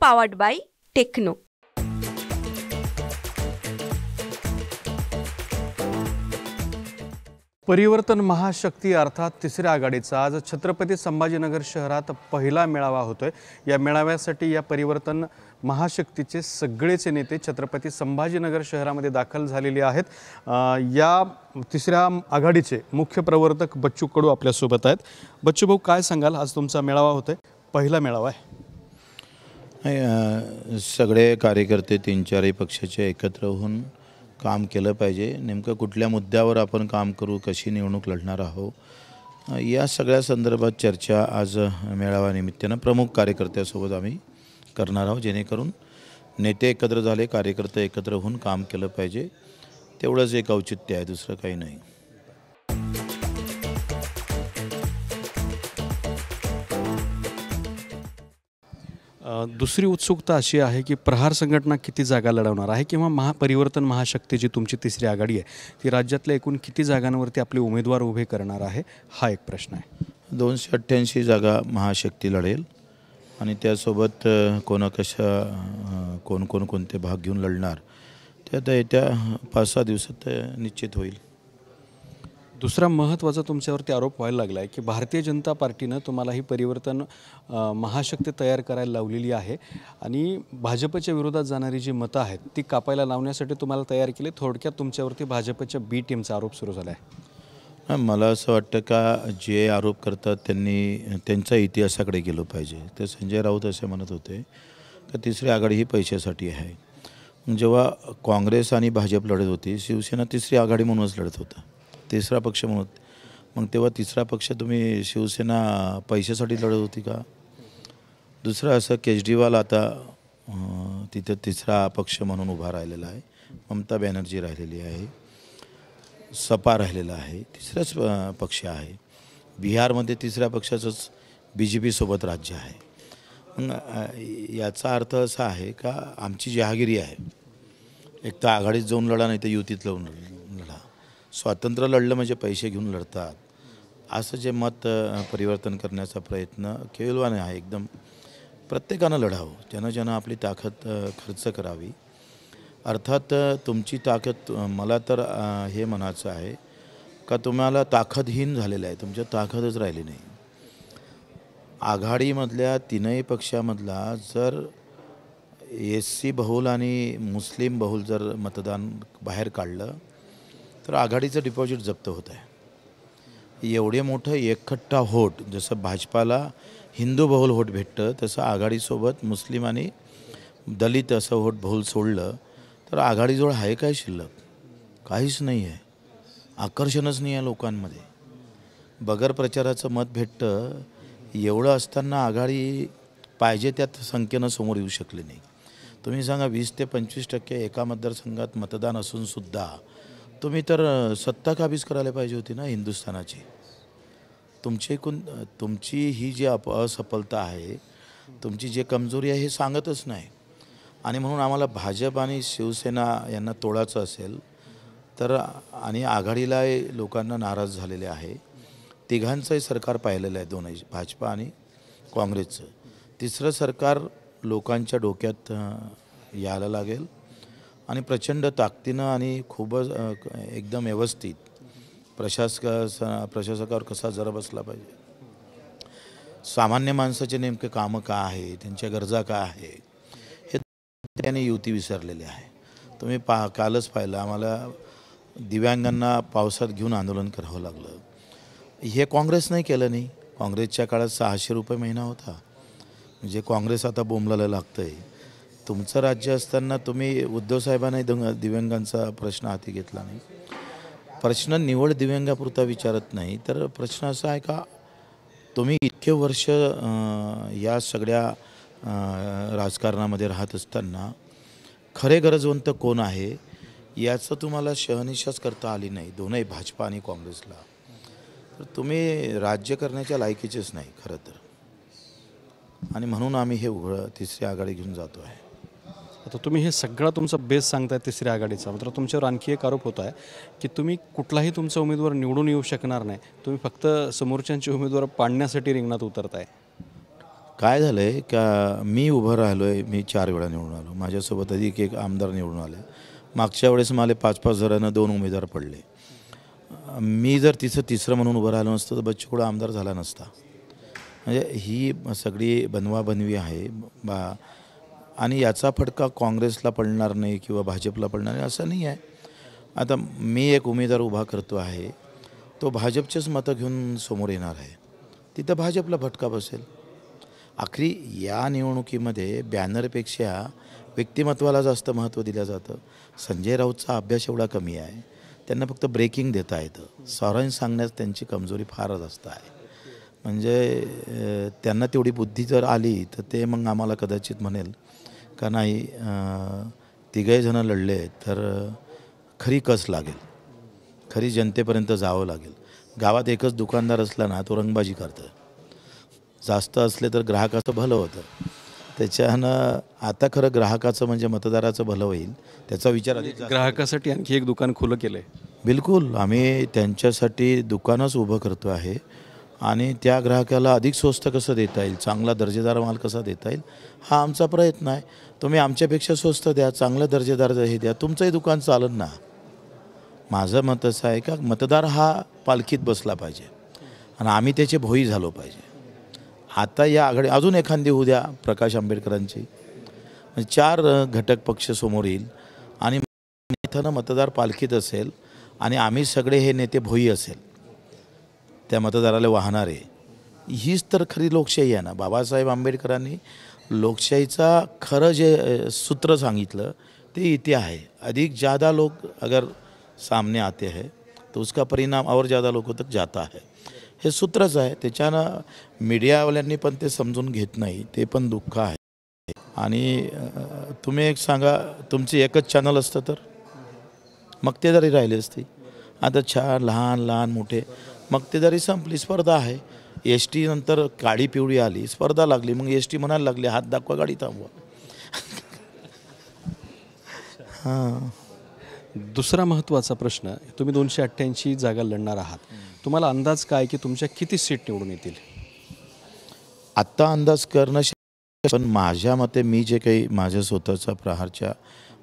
powered by techno परिवर्तन महाशक्ती अर्थात तिसऱ्या आघाडीचा आज छत्रपती संभाजीनगर शहरात पहिला मेळावा होतोय या मेळाव्यासाठी या परिवर्तन महाशक्तीचे सगळेचे नेते छत्रपती संभाजीनगर शहरामध्ये दाखल झालेले आहेत या तिसऱ्या आघाडीचे मुख्य प्रवर्तक बच्चू कडू आपल्यासोबत आहेत बच्चू भाऊ काय सांगाल आज तुमचा मेळावा होतोय पहिला मेळावा आहे नाही सगळे कार्यकर्ते तीन चारही पक्षाचे एकत्र होऊन काम केलं पाहिजे नेमकं कुठल्या मुद्द्यावर आपण काम करू कशी निवडणूक लढणार आहोत या सगळ्या संदर्भात चर्चा आज मेळाव्यानिमित्तानं प्रमुख कार्यकर्त्यासोबत आम्ही करणार आहोत जेणेकरून नेते एकत्र झाले कार्यकर्ते एकत्र होऊन काम केलं पाहिजे तेवढंच एक औचित्य आहे दुसरं काही नाही दुसरी उत्सुकता अशी आहे की प्रहार संघटना किती जागा लढवणार आहे किंवा महापरिवर्तन महाशक्ती जी तुमची तिसरी आघाडी आहे ती राज्यातल्या एकूण किती जागांवरती आपले उमेदवार उभे करणार आहे हा एक प्रश्न आहे दोनशे अठ्ठ्याऐंशी जागा महाशक्ती लढेल आणि त्यासोबत कोणाकशा कशा कोण कोणते भाग घेऊन लढणार ते आता येत्या पाच सहा दिवसात निश्चित होईल दुसरा महत्त्वाचा तुमच्यावरती आरोप व्हायला लागला आहे की भारतीय जनता पार्टीनं तुम्हाला ही परिवर्तन महाशक्ती तयार करायला लावलेली आहे आणि भाजपच्या विरोधात जाणारी जी मतं आहेत ती कापायला लावण्यासाठी तुम्हाला तयार केली थोडक्यात तुमच्यावरती भाजपच्या बी टीमचा आरोप सुरू झाला आहे मला असं वाटतं का जे आरोप करतात त्यांनी त्यांच्या इतिहासाकडे गेलो पाहिजे ते संजय राऊत असे म्हणत होते का तिसरी आघाडी ही पैशासाठी आहे जेव्हा काँग्रेस आणि भाजप लढत होती शिवसेना तिसरी आघाडी म्हणूनच लढत होतं तिसरा पक्ष म्हणून मग तेव्हा तिसरा पक्ष तुम्ही शिवसेना पैशासाठी लढत होती का दुसरं असं केजरीवाल आता तिथं तिसरा पक्ष म्हणून उभा राहिलेला आहे ममता बॅनर्जी राहिलेली आहे सपा राहिलेला आहे तिसराच पक्ष आहे बिहारमध्ये तिसऱ्या पक्षाचंच बी जे पीसोबत राज्य आहे मग याचा अर्थ असा आहे का आमची जहागिरी आहे एक तर आघाडीत जाऊन लढा नाही तर युतीत लावून लढा स्वातंत्र्य लढलं म्हणजे पैसे घेऊन लढतात असं जे मत परिवर्तन करण्याचा प्रयत्न केलवान आहे एकदम प्रत्येकानं लढावं ज्यानं ज्यानं आपली ताकद खर्च करावी अर्थात तुमची ताकद मला तर हे म्हणायचं आहे का तुम्हाला ताकदहीन झालेलं आहे तुमच्या ताकदच राहिली नाही आघाडीमधल्या तीनही पक्षामधला जर एस सी बहुल आणि मुस्लिम बहुल जर मतदान बाहेर काढलं तर आघाडीचं डिपॉझिट जप्त होत आहे एवढे मोठं एकखट्टा होट जसं भाजपाला हिंदू बहुल होट भेटतं तसं आघाडीसोबत मुस्लिम आणि दलित असं होट बहुल सोडलं तर आघाडीजवळ आहे काय शिल्लक काहीच नाही आहे आकर्षणच नाही आहे लोकांमध्ये बगर प्रचाराचं मत भेटतं एवढं असताना आघाडी पाहिजे त्यात संख्येनं समोर येऊ शकली नाही तुम्ही सांगा वीस ते पंचवीस टक्के एका मतदारसंघात मतदान असूनसुद्धा तुम्ही तर सत्ता काबीज करायला पाहिजे होती ना हिंदुस्थानाची तुमची एकूण तुमची ही जी अप असफलता आहे तुमची जी कमजोरी आहे हे सांगतच नाही आणि म्हणून आम्हाला भाजप आणि शिवसेना यांना तोडायचं असेल तर आणि आघाडीला लोकांना नाराज झालेले आहे तिघांचंही सरकार पाहिलेलं आहे दोनही भाजपा आणि काँग्रेसचं तिसरं सरकार लोकांच्या डोक्यात यायला लागेल आणि प्रचंड ताकदीनं आणि खूपच एकदम व्यवस्थित प्रशासक प्रशासकावर कसा जरा बसला पाहिजे सामान्य माणसाचे नेमके कामं का आहे त्यांच्या गरजा का आहे हे त्याने युती विसरलेली आहे तुम्ही पा कालच पाहिलं आम्हाला दिव्यांगांना पावसात घेऊन आंदोलन करावं लागलं हे काँग्रेस नाही केलं नाही काँग्रेसच्या काळात सहाशे रुपये महिना होता म्हणजे काँग्रेस आता बोंबलायला लागतं आहे तुमचं राज्य असताना तुम्ही उद्धवसाहेबांनाही दंग दिव्यांगांचा प्रश्न हाती घेतला नाही प्रश्न निवड दिव्यांगापुरता विचारत नाही तर प्रश्न असा आहे का तुम्ही इतके वर्ष या सगळ्या राजकारणामध्ये राहत असताना खरे गरजवंत कोण आहे याचं तुम्हाला शहनिशास करता आली नाही दोनही भाजपा आणि काँग्रेसला तर तुम्ही राज्य करण्याच्या लायकीचेच नाही खरं तर आणि म्हणून आम्ही हे उघडं तिसरी आघाडी घेऊन जातो आहे आता तुम्ही हे सगळं तुमचा बेस सांगताय तिसऱ्या आघाडीचा मात्र तुमच्यावर आणखी एक आरोप होत आहे की तुम्ही कुठलाही तुमचा उमेदवार निवडून येऊ शकणार नाही तुम्ही फक्त समोरच्यांचे उमेदवार पाडण्यासाठी रिंगणात उतरताय काय झालं आहे का मी उभं राहिलो आहे मी चार वेळा निवडून आलो माझ्यासोबत अधिक एक आमदार निवडून आले मागच्या वेळेस मला पाच पाच जणांना दोन उमेदवार पडले मी जर तिचं तिसरं म्हणून उभं राहिलो नसतं तर बच्चूकडं आमदार झाला नसता म्हणजे ही सगळी बनवाबनवी आहे बा आणि याचा फटका काँग्रेसला पडणार नाही किंवा भाजपला पडणार नाही असं नाही आहे आता मी एक उमेदवार उभा करतो आहे तो भाजपचेच मतं घेऊन समोर येणार आहे तिथं भाजपला फटका बसेल आखरी या निवडणुकीमध्ये बॅनरपेक्षा व्यक्तिमत्वाला जास्त महत्त्व दिलं जातं संजय राऊतचा अभ्यास एवढा कमी आहे त्यांना फक्त ब्रेकिंग देता येतं सॉरन सांगण्यास त्यांची कमजोरी फार जास्त आहे म्हणजे त्यांना तेवढी बुद्धी जर आली तर ते मग आम्हाला कदाचित म्हणेल का नाही तिघही जणं लढले तर खरी कस लागेल खरी जनतेपर्यंत जावं लागेल गावात एकच दुकानदार असला ना तो रंगबाजी करतो जास्त असले तर ग्राहकाचं भलं होतं त्याच्यानं आता खरं ग्राहकाचं म्हणजे मतदाराचं भलं होईल त्याचा विचार आधी ग्राहकासाठी आणखी एक दुकान खुलं केलं आहे बिलकुल आम्ही त्यांच्यासाठी दुकानच उभं करतो आहे आणि त्या ग्राहकाला अधिक स्वस्त कसं देता येईल चांगला दर्जेदार माल कसा देता येईल हा आमचा प्रयत्न आहे तुम्ही आमच्यापेक्षा स्वस्त द्या चांगलं दर्जेदार हे द्या तुमचंही दुकान चालत ना माझं मत असं आहे का मतदार हा पालखीत बसला पाहिजे आणि आम्ही त्याचे भोई झालो पाहिजे आता या आघाडी अजून एखादी द्या प्रकाश आंबेडकरांची म्हणजे चार घटक पक्ष समोर येईल आणि इथं मतदार पालखीत असेल आणि आम्ही सगळे हे नेते भोई असेल त्या मतदाराला वाहणार आहे हीच तर खरी लोकशाही आहे ना बाबासाहेब आंबेडकरांनी लोकशाहीचा खरं जे सूत्र सांगितलं ते इथे आहे अधिक ज़्यादा लोक अगर सामने आते आहे तो उसका परिणाम और ज़्यादा लोक तक जाता आहे हे सूत्रच आहे त्याच्यानं मीडियावाल्यांनी पण ते समजून घेत नाही ते पण दुःख आहे आणि तुम्ही एक सांगा तुमची एकच चॅनल असतं तर मग ते जरी राहिले असते आता छान लहान लहान मोठे मग ते जरी संपली स्पर्धा आहे एस टी नंतर काळी पिवळी आली स्पर्धा लागली मग एस टी म्हणायला लागली हात दाखवा गाडी थांबवा हां दुसरा महत्त्वाचा प्रश्न तुम्ही दोनशे अठ्ठ्याऐंशी जागा लढणार आहात तुम्हाला अंदाज काय की तुमच्या किती सीट निवडून येतील आत्ता अंदाज करणं पण माझ्या मते मी जे काही माझ्या स्वतःच्या प्रहारच्या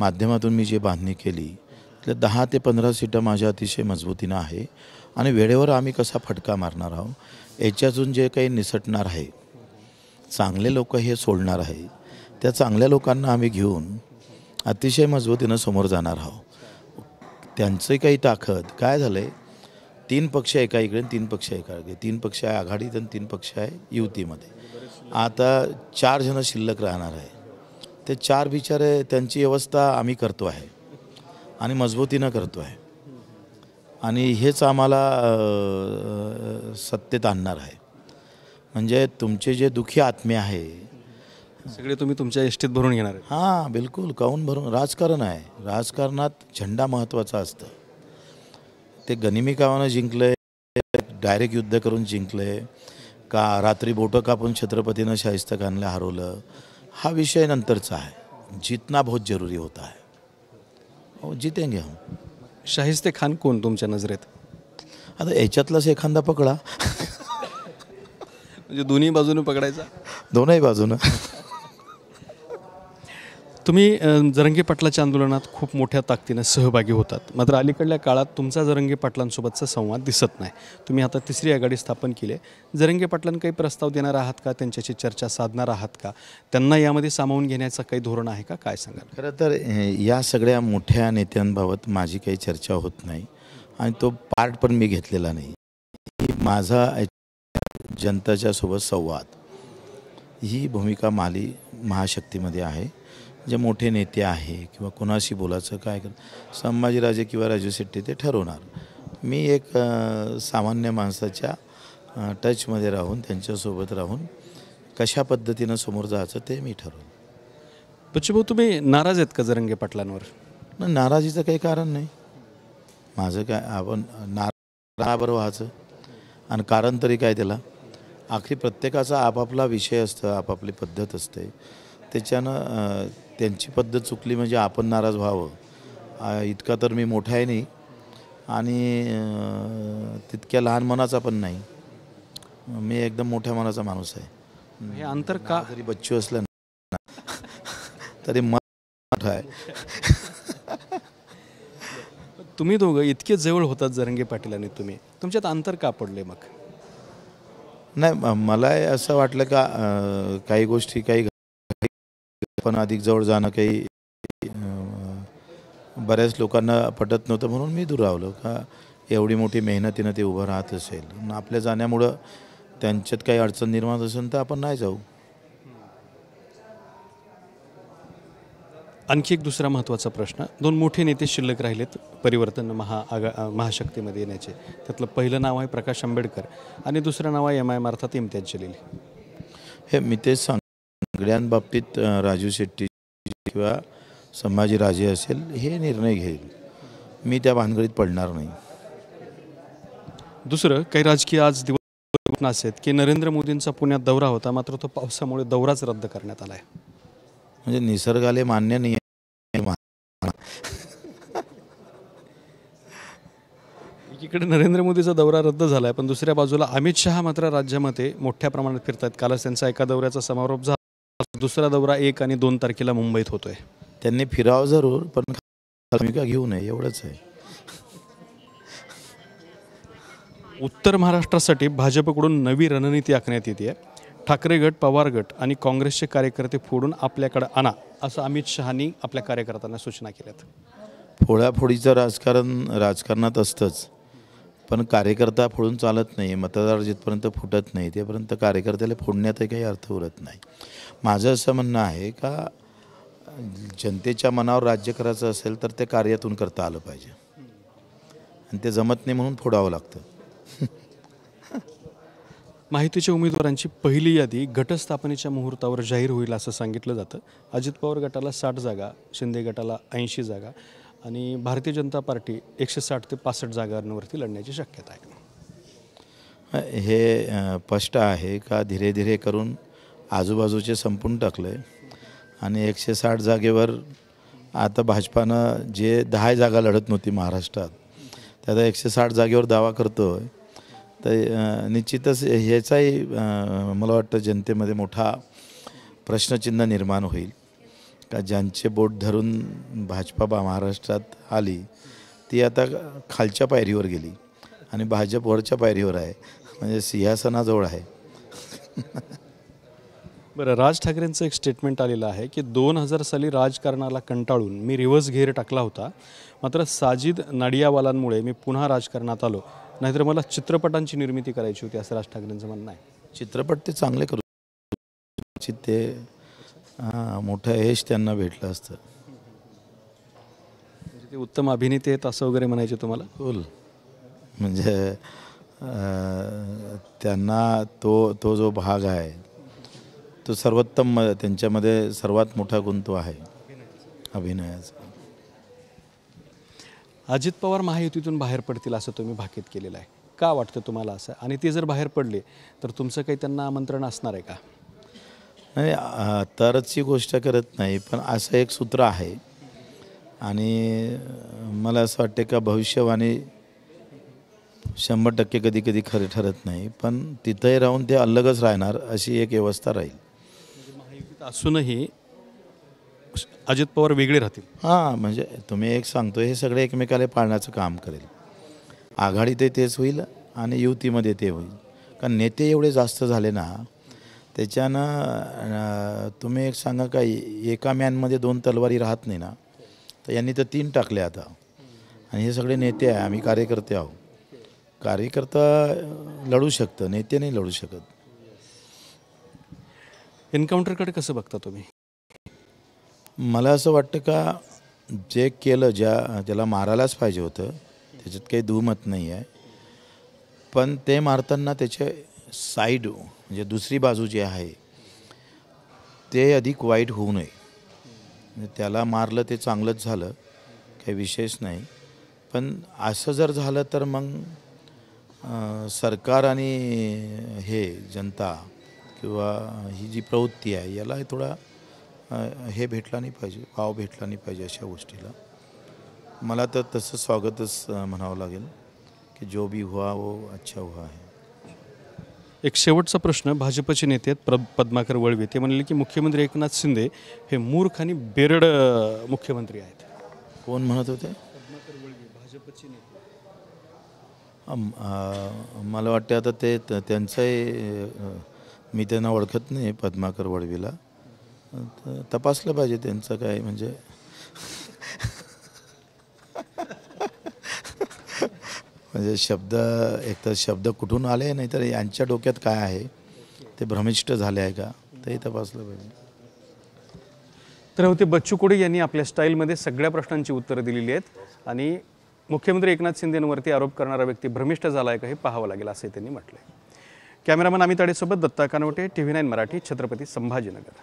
माध्यमातून मी जे बांधणी केली तर दहा ते पंधरा सीटं माझ्या अतिशय मजबूतीनं आहे आणि वेळेवर आम्ही कसा फटका मारणार आहोत याच्यातून जे काही निसटणार आहे चांगले लोक हे सोडणार आहे त्या चांगल्या लोकांना आम्ही घेऊन अतिशय मजबूतीनं समोर जाणार आहोत त्यांचं काही ताकद काय झालं आहे तीन पक्ष एका इकडे तीन पक्ष एका इकडे तीन पक्ष आहे आघाडीत आणि तीन पक्ष आहे युवतीमध्ये आता चार जणं शिल्लक राहणार आहे ते चार बिचारे त्यांची व्यवस्था आम्ही करतो आहे आणि मजबूतीनं करतो आहे आणि हेच आम्हाला सत्तेत आणणार आहे म्हणजे तुमचे जे दुःखी आत्मे आहे सगळे तुम्ही तुमच्या इष्टीत भरून घेणार हां बिलकुल काऊन भरून राजकारण आहे राजकारणात झेंडा महत्त्वाचा असतं ते गनिमी कावानं जिंकलं डायरेक्ट युद्ध करून जिंकले का रात्री बोटं कापून छत्रपतीनं शाहिस्त खानला हरवलं हा विषय नंतरचा आहे जितना बहुत जरूरी होता है जितेंगे हो, जीतेंगे हम शाहिस्ते खान कोण तुमच्या नजरेत आता याच्यातलाच एखादा पकडा म्हणजे दोन्ही बाजूने पकडायचा दोनही बाजूनं तुम्ही जरंगी पाटलाच्या आंदोलनात खूप मोठ्या ताकदीनं सहभागी होतात मात्र अलीकडल्या काळात तुमचा जरंगे पाटलांसोबतचा संवाद दिसत नाही तुम्ही आता तिसरी आघाडी स्थापन केली आहे जरंगे पाटलां काही प्रस्ताव देणार आहात का त्यांच्याशी चर्चा साधणार आहात का त्यांना यामध्ये सामावून घेण्याचं काही धोरण आहे का काय सांगाल खरं तर या सगळ्या मोठ्या नेत्यांबाबत माझी काही चर्चा होत नाही आणि तो पार्ट पण मी घेतलेला नाही माझा जनताच्या सोबत संवाद ही भूमिका माली महाशक्तीमध्ये आहे जे मोठे नेते आहे किंवा कोणाशी बोलायचं काय कर संभाजीराजे किंवा राजू शेट्टी ते ठरवणार मी एक सामान्य माणसाच्या टचमध्ये राहून त्यांच्यासोबत राहून कशा पद्धतीनं समोर जायचं ते मी ठरवलं बच्चूभाऊ तुम्ही नाराज आहेत का जरंगे पाटलांवर नाराजीचं काही कारण नाही माझं काय आपण नारा बरं व्हायचं आणि कारण तरी काय त्याला आखरी प्रत्येकाचा आपापला विषय असतं आपापली पद्धत असते त्याच्यानं त्यांची पद्धत चुकली म्हणजे आपण नाराज व्हावं इतका तर मी मोठा आहे नाही आणि तितक्या लहान मनाचा पण नाही मी एकदम मोठ्या मनाचा माणूस आहे हे अंतर का जरी बच्चू असलं ना तरी मन मोठा आहे तुम्ही दोघं इतके जवळ होतात जरंगे पाटील आणि तुम्ही तुमच्यात अंतर का पडले मग नाही मला असं वाटलं का काही गोष्टी काही पण अधिक जवळ जाणं काही बऱ्याच लोकांना पटत नव्हतं म्हणून मी दूर दुरावलो का एवढी मोठी मेहनतीनं ते उभं राहत असेल आपल्या जाण्यामुळं त्यांच्यात काही अडचण निर्माण असेल तर आपण नाही जाऊ आणखी एक दुसरा महत्त्वाचा प्रश्न दोन मोठे नेते शिल्लक राहिलेत परिवर्तन महा आगा महाशक्तीमध्ये येण्याचे त्यातलं पहिलं नाव आहे प्रकाश आंबेडकर आणि दुसरं नाव आहे M I M Imtiaz Jaleel हे मी तेच राजू शेट्टी किंवा संभाजीराजे असेल हे निर्णय घेईल मी त्या भानगडीत पडणार नाही दुसरं काही राजकीय आज दिवस आहेत की नरेंद्र मोदींचा पुण्यात दौरा होता मात्र तो पावसामुळे दौराच रद्द करण्यात आला आहे म्हणजे निसर्गाले मान्य नाही एकीकडे नरेंद्र मोदीचा दौरा रद्द झालाय पण दुसऱ्या बाजूला अमित शहा मात्र राज्यामध्ये मोठ्या प्रमाणात फिरतात कालच त्यांचा एका दौऱ्याचा समारोप झाला दुसरा दौरा एक आणि दोन तारखेला मुंबईत होतोय त्यांनी फिराव जरूर पण भूमिका घेऊ नये एवढंच आहे उत्तर महाराष्ट्रासाठी भाजपकडून नवी रणनीती आखण्यात येते आहे ठाकरे गट पवार गट आणि काँग्रेसचे कार्यकर्ते फोडून आपल्याकडे आणा असं अमित शहानी आपल्या कार्यकर्त्यांना सूचना केल्यात फोडाफोडीचं राजकारण राजकारणात असतंच पण कार्यकर्ता फोडून चालत नाही मतदार जिथपर्यंत फुटत नाही तेपर्यंत कार्यकर्त्याला फोडण्यातही काही अर्थ उरत नाही माझं असं म्हणणं आहे का जनतेच्या मनावर राज्य करायचं असेल तर ते कार्यातून करता आलं पाहिजे आणि ते जमत नाही म्हणून फोडावं लागतं माहितीच्या उमेदवारांची पहिली यादी घटस्थापनेच्या मुहूर्तावर जाहीर होईल असं सांगितलं जातं अजित पवार गटाला साठ जागा शिंदे गटाला ऐंशी जागा आणि भारतीय जनता पार्टी एकशे साठ ते पासष्ट जागांवरती लढण्याची शक्यता आहे हे स्पष्ट आहे का धीरे धीरे करून आजूबाजूचे संपून टाकलं आहे आणि एकशे साठ जागेवर आता भाजपानं जे दहा जागा लढत नव्हती महाराष्ट्रात त्याचा एकशे साठ जागेवर दावा करतो आहे तर निश्चितच ह्याचाही मला वाटतं जनतेमध्ये मोठा प्रश्नचिन्ह निर्माण होईल का ज्यांचे बोट धरून भाजपा महाराष्ट्रात आली ती आता खालच्या पायरीवर गेली आणि भाजप वरच्या पायरीवर आहे म्हणजे सिंहासनाजवळ आहे बरं राज ठाकरेंचं एक स्टेटमेंट आलेलं आहे की दोन हजार साली राजकारणाला कंटाळून मी रिव्हर्स घेर टाकला होता मात्र साजिद नाडियावालांमुळे मी पुन्हा राजकारणात आलो नाहीतर मला चित्रपटांची निर्मिती करायची होती असं राज ठाकरेंचं म्हणणं आहे चित्रपट ते चांगले करू ते मोठं यश त्यांना भेटलं असतं म्हणजे ते उत्तम अभिनेते आहेत असं वगैरे म्हणायचे तुम्हाला बोल म्हणजे त्यांना तो तो जो भाग आहे तो सर्वोत्तम त्यांच्यामध्ये सर्वात मोठा गुण तो आहे अभिनयाचा अजित पवार महायुतीतून बाहेर पडतील असं तुम्ही भाकीत केलेलं आहे का वाटतं तुम्हाला असं आणि ते जर बाहेर पडले तर तुमचं काही त्यांना आमंत्रण असणार आहे का नाही तरची गोष्ट करत नाही पण असं एक सूत्र आहे आणि मला असं वाटते का भविष्यवाणी शंभर टक्के कधी कधी खरे ठरत नाही पण तिथंही राहून ते अलगच राहणार अशी एक व्यवस्था राहील म्हणजे असूनही अजित पवार वेगळे राहतील हां म्हणजे तुम्ही एक सांगतो हे सगळे एकमेकाला पाळण्याचं काम करेल आघाडी ते तेच होईल आणि युतीमध्ये ते होईल कारण नेते एवढे जास्त झाले ना त्याच्यानं तुम्ही एक सांगा का एका मॅनमध्ये दोन तलवारी राहत नाही ना तर यांनी तर तीन टाकले आता आणि हे सगळे नेते आहे आम्ही कार्यकर्ते आहोत कार्यकर्ता लढू शकतं नेते नाही लढू शकत एन्काउंटरकडे कसं बघता तुम्ही मला असं वाटतं का जे केलं ज्या ज्याला मारायलाच पाहिजे होतं त्याच्यात काही दुमत नाही आहे पण ते मारताना त्याचे साईड म्हणजे दुसरी बाजू जी आहे ते अधिक वाईट होऊ नये म्हणजे त्याला मारलं ते चांगलंच झालं काही विशेष नाही पण असं जर झालं तर मग सरकार आणि हे जनता किंवा ही जी प्रवृत्ती आहे याला थोडा हे भेटला नाही पाहिजे वाव भेटला नाही पाहिजे अशा गोष्टीला मला तर तसं स्वागतच म्हणावं लागेल की जो बी हुआ वो अच्छा हुआ आहे एक शेवटचा प्रश्न भाजपचे नेते आहेत प्र पद्माकर वळवी ते म्हणले की मुख्यमंत्री एकनाथ शिंदे हे मूर्ख आणि बेरड मुख्यमंत्री आहेत कोण म्हणत होते भाजपचे नेते मला वाटते आता ते त्यांचंही मी त्यांना ओळखत नाही पद्माकर वळवीला तपासलं पाहिजे त्यांचं काय म्हणजे म्हणजे शब्द एक तर शब्द कुठून आले नाही तर यांच्या डोक्यात काय आहे ते भ्रमिष्ट झाले आहे का तेही तपासलं पाहिजे तर होते बच्चू कोडे यांनी आपल्या स्टाईलमध्ये सगळ्या प्रश्नांची उत्तरं दिलेली आहेत आणि मुख्यमंत्री एकनाथ शिंदेंवरती आरोप करणारा व्यक्ती भ्रमिष्ट झाला आहे का हे पाहावं लागेल असंही त्यांनी म्हटलंय आहे कॅमेरामन अमित आडेसोबत Datta Kanawate T V nine Marathi Chhatrapati Sambhajinagar